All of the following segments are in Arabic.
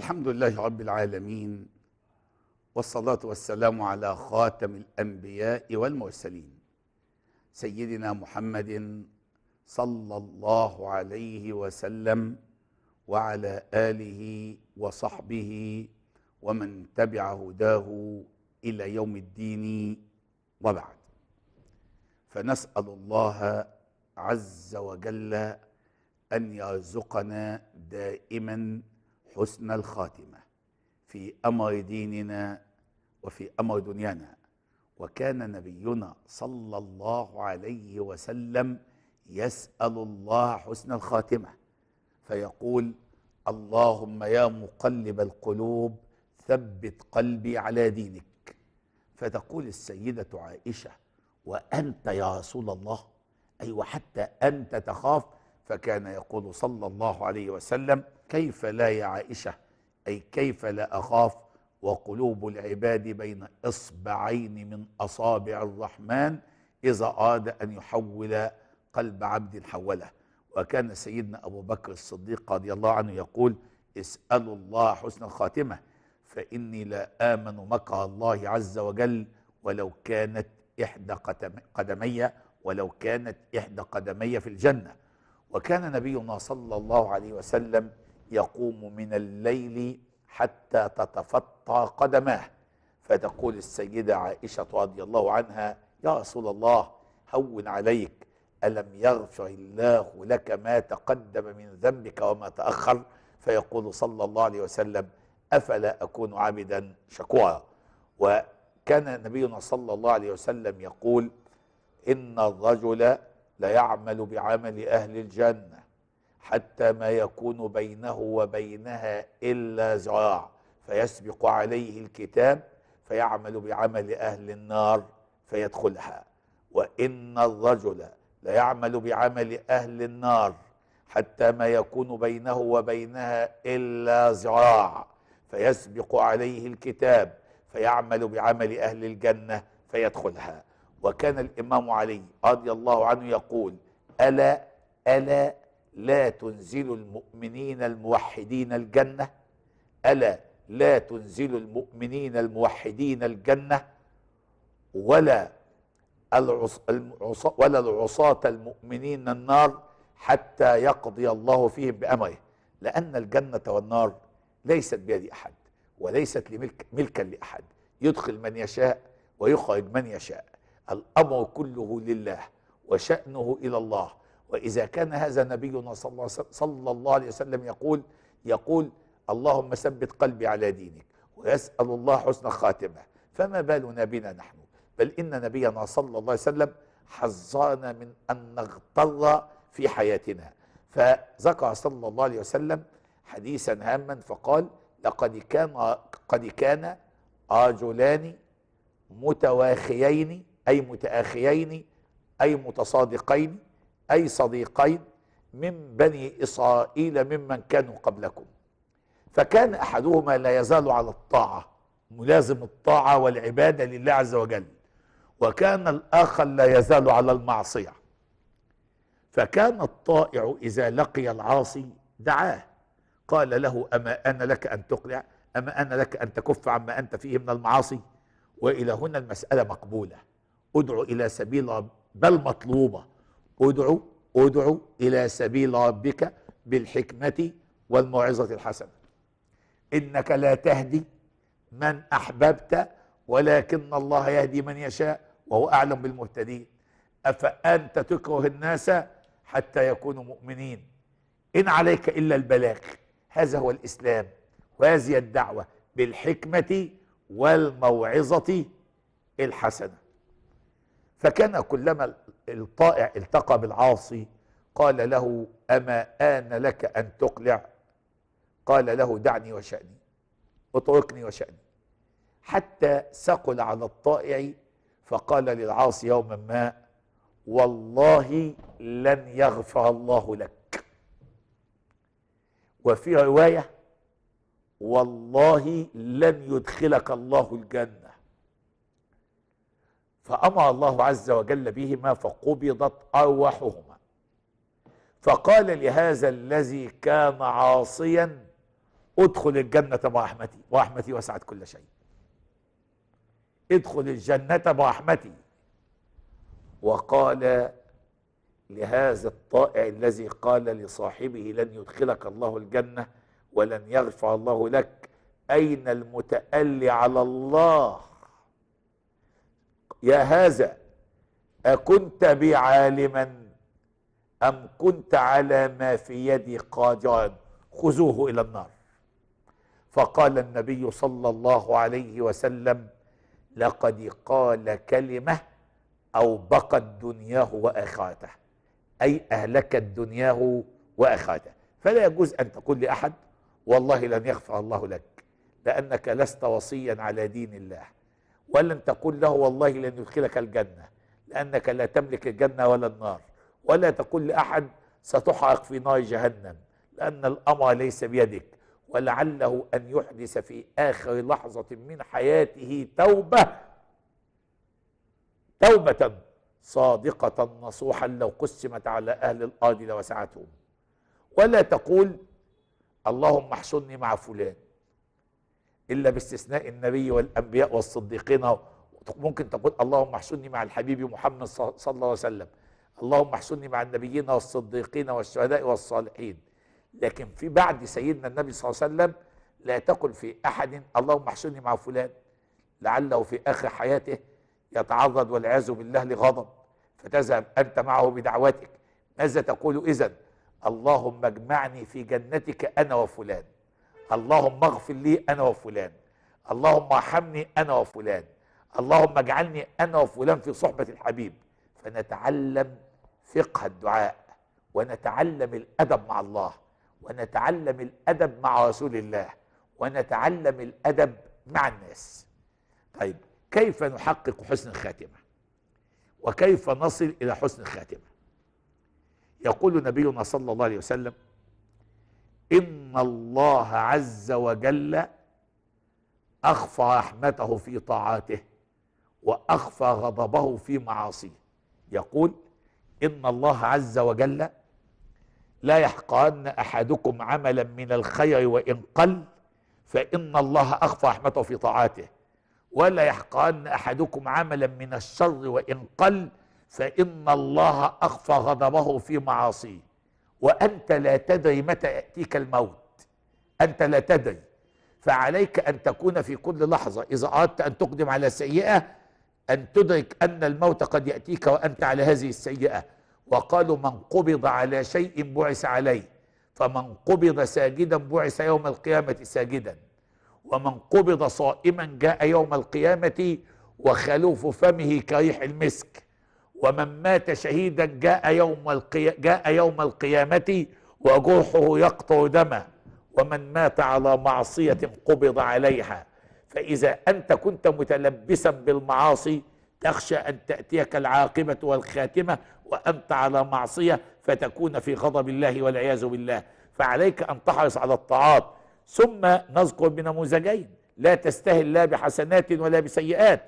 الحمد لله رب العالمين والصلاة والسلام على خاتم الأنبياء والمرسلين سيدنا محمد صلى الله عليه وسلم وعلى آله وصحبه ومن تبع هداه إلى يوم الدين وبعد فنسأل الله عز وجل أن يرزقنا دائما حسن الخاتمة في أمر ديننا وفي أمر دنيانا وكان نبينا صلى الله عليه وسلم يسأل الله حسن الخاتمة فيقول اللهم يا مقلب القلوب ثبت قلبي على دينك فتقول السيدة عائشة وأنت يا رسول الله أي أيوة وحتى أنت تخاف فكان يقول صلى الله عليه وسلم كيف لا يا عائشة أي كيف لا أخاف وقلوب العباد بين إصبعين من أصابع الرحمن إذا أراد أن يحول قلب عبد حوله وكان سيدنا أبو بكر الصديق رضي الله عنه يقول اسألوا الله حسن الخاتمة فإني لا آمن مكر الله عز وجل ولو كانت إحدى قدمي ولو كانت إحدى قدمي في الجنة وكان نبينا صلى الله عليه وسلم يقوم من الليل حتى تتفطى قدماه فتقول السيدة عائشة رضي الله عنها يا رسول الله هون عليك ألم يغفر الله لك ما تقدم من ذنبك وما تأخر فيقول صلى الله عليه وسلم أفلا أكون عبدا شكورا وكان نبينا صلى الله عليه وسلم يقول إن الرجل ليعمل بعمل أهل الجنة حتى ما يكون بينه وبينها إلا ذراع فيسبق عليه الكتاب فيعمل بعمل أهل النار فيدخلها وإن الرجل ليعمل بعمل أهل النار حتى ما يكون بينه وبينها إلا ذراع فيسبق عليه الكتاب فيعمل بعمل أهل الجنة فيدخلها وكان الإمام علي رضي الله عنه يقول ألا ألا لا تنزل المؤمنين الموحدين الجنة ألا لا تنزل المؤمنين الموحدين الجنة ولا العص... ولا العصاة المؤمنين النار حتى يقضي الله فيهم بأمره لأن الجنة والنار ليست بيد أحد وليست لملك ملكا لأحد يدخل من يشاء ويخرج من يشاء الأمر كله لله وشأنه إلى الله وإذا كان هذا نبينا صلى الله عليه وسلم يقول يقول اللهم ثبت قلبي على دينك ويسأل الله حسن خاتمه فما بالنا بنا نحن بل إن نبينا صلى الله عليه وسلم حظانا من أن نغتر في حياتنا فذكر صلى الله عليه وسلم حديثا هاما فقال لقد كان قد كان رجلان متواخيين أي متآخيين أي متصادقين أي صديقين من بني إسرائيل ممن كانوا قبلكم فكان أحدهما لا يزال على الطاعة ملازم الطاعة والعبادة لله عز وجل وكان الآخر لا يزال على المعصية فكان الطائع إذا لقي العاصي دعاه قال له أما أنا لك أن تقلع أما أنا لك أن تكف عما أنت فيه من المعاصي وإلى هنا المسألة مقبولة ادعو إلى سبيل بل مطلوبة ادعو ادعو إلى سبيل ربك بالحكمة والموعظة الحسنة إنك لا تهدي من أحببت ولكن الله يهدي من يشاء وهو أعلم بالمهتدين أفأنت تكره الناس حتى يكونوا مؤمنين إن عليك إلا البلاغ هذا هو الإسلام وهذه الدعوة بالحكمة والموعظة الحسنة فكان كلما الطائع التقى بالعاصي قال له أما آن لك أن تقلع قال له دعني وشأني اتركني وشأني حتى ثقل على الطائع فقال للعاصي يوما ما والله لن يغفر الله لك وفي رواية والله لن يدخلك الله الجنة فأمر الله عز وجل بهما فقبضت أرواحهما فقال لهذا الذي كان عاصيا ادخل الجنة برحمتي ورحمتي وسعت كل شيء ادخل الجنة برحمتي وقال لهذا الطائع الذي قال لصاحبه لن يدخلك الله الجنة ولن يغفر الله لك أين المتألي على الله يا هذا أكنت بعالما أم كنت على ما في يدي قادرا خذوه إلى النار فقال النبي صلى الله عليه وسلم لقد قال كلمة أو بقت دنياه وآخرته أي أهلكت دنياه وآخرته فلا يجوز أن تقول لأحد والله لن يغفر الله لك لأنك لست وصيا على دين الله ولن تقول له والله لن يدخلك الجنة لأنك لا تملك الجنة ولا النار ولا تقول لأحد ستحرق في نار جهنم لأن الأمر ليس بيدك ولعله أن يحدث في آخر لحظة من حياته توبة توبة صادقة نصوحا لو قسمت على أهل الأرض لوسعتهم ولا تقول اللهم احصني مع فلان الا باستثناء النبي والانبياء والصديقين ممكن تقول اللهم احسني مع الحبيب محمد صلى الله عليه وسلم اللهم احسني مع النبيين والصديقين والشهداء والصالحين لكن في بعد سيدنا النبي صلى الله عليه وسلم لا تقل في احد اللهم احسني مع فلان لعله في اخر حياته يتعرض والعياذ بالله لغضب فتذهب انت معه بدعوتك ماذا تقول اذا اللهم اجمعني في جنتك انا وفلان اللهم اغفر لي انا وفلان اللهم ارحمني انا وفلان اللهم اجعلني انا وفلان في صحبه الحبيب فنتعلم فقه الدعاء ونتعلم الادب مع الله ونتعلم الادب مع رسول الله ونتعلم الادب مع الناس طيب كيف نحقق حسن الخاتمه وكيف نصل الى حسن الخاتمه يقول نبينا صلى الله عليه وسلم إن الله عز وجل أخفى رحمته في طاعاته وأخفى غضبه في معاصيه يقول إن الله عز وجل لا يحقرن أحدكم عملا من الخير وإن قل فإن الله أخفى رحمته في طاعاته ولا يحقرن أحدكم عملا من الشر وإن قل فإن الله أخفى غضبه في معاصيه وأنت لا تدري متى يأتيك الموت أنت لا تدري فعليك أن تكون في كل لحظة إذا أردت أن تقدم على سيئة أن تدرك أن الموت قد يأتيك وأنت على هذه السيئة وقالوا من قبض على شيء بعث عليه فمن قبض ساجدا بعث يوم القيامة ساجدا ومن قبض صائما جاء يوم القيامة وخلوف فمه كريح المسك ومن مات شهيدا جاء يوم القي... جاء يوم القيامة وجرحه يقطع دمه ومن مات على معصية قبض عليها فإذا أنت كنت متلبسا بالمعاصي تخشى أن تأتيك العاقبة والخاتمة وأنت على معصية فتكون في غضب الله والعياذ بالله فعليك أن تحرص على الطاعات ثم نذكر بنموذجين لا تستهل لا بحسنات ولا بسيئات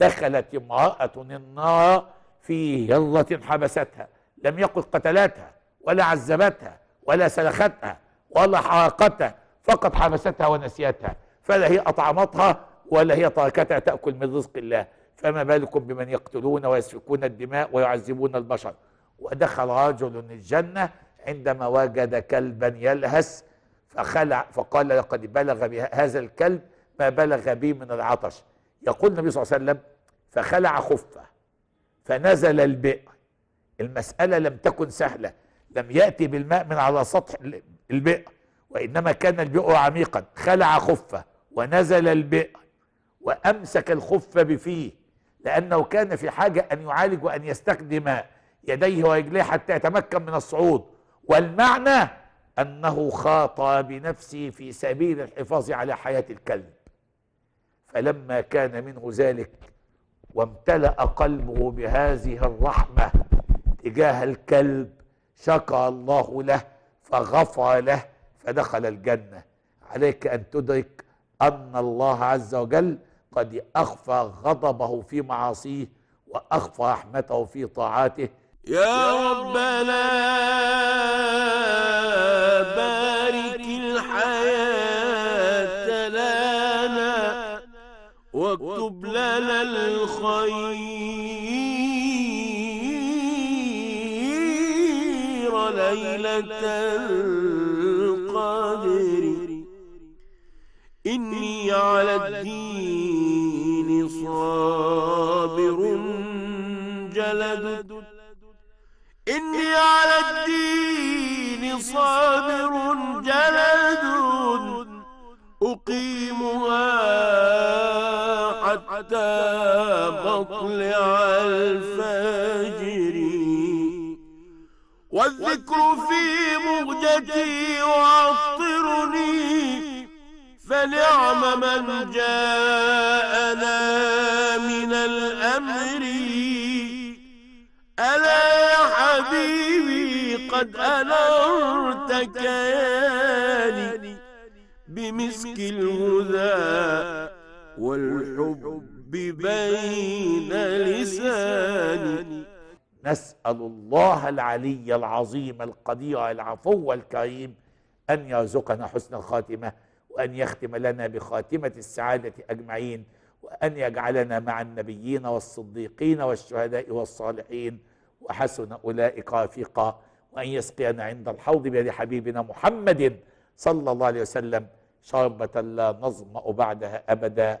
دخلت امرأة النار في يلة حبستها لم يقل قتلتها ولا عذبتها ولا سلختها ولا حرقتها فقط حبستها ونسيتها فلا هي أطعمتها ولا هي تركتها تأكل من رزق الله فما بالكم بمن يقتلون ويسفكون الدماء ويعذبون البشر ودخل رجل الجنة عندما وجد كلبا يلهث فخلع فقال لقد بلغ بهذا الكلب ما بلغ بي من العطش يقول النبي صلى الله عليه وسلم فخلع خفه فنزل البئر المسألة لم تكن سهلة لم يأتي بالماء من على سطح البئر وإنما كان البئر عميقا خلع خفه ونزل البئر وأمسك الخف بفيه لأنه كان في حاجة أن يعالج وأن يستخدم يديه ورجليه حتى يتمكن من الصعود والمعنى أنه خاطى بنفسه في سبيل الحفاظ على حياة الكلب فلما كان منه ذلك وامتلأ قلبه بهذه الرحمة تجاه الكلب شكر الله له فغفر له فدخل الجنة عليك أن تدرك أن الله عز وجل قد أخفى غضبه في معاصيه وأخفى رحمته في طاعاته يا ربنا على الخير ليلة القدر إني على الدين صابر جلد إني على الدين صابر جلد أقيمها حتى مطلع الفجر والذكر في مهجتي وعطرني فنعم من جاءنا من الأمر ألا يا حبيبي قد أنرتك كياني بمسك الهدى والحب ببين لساني نسأل الله العلي العظيم القدير العفو الكريم أن يرزقنا حسن الخاتمة وأن يختم لنا بخاتمة السعادة أجمعين وأن يجعلنا مع النبيين والصديقين والشهداء والصالحين وحسن أولئك رفيقا وأن يسقينا عند الحوض بيد حبيبنا محمد صلى الله عليه وسلم شربة لا نظمأ بعدها أبدا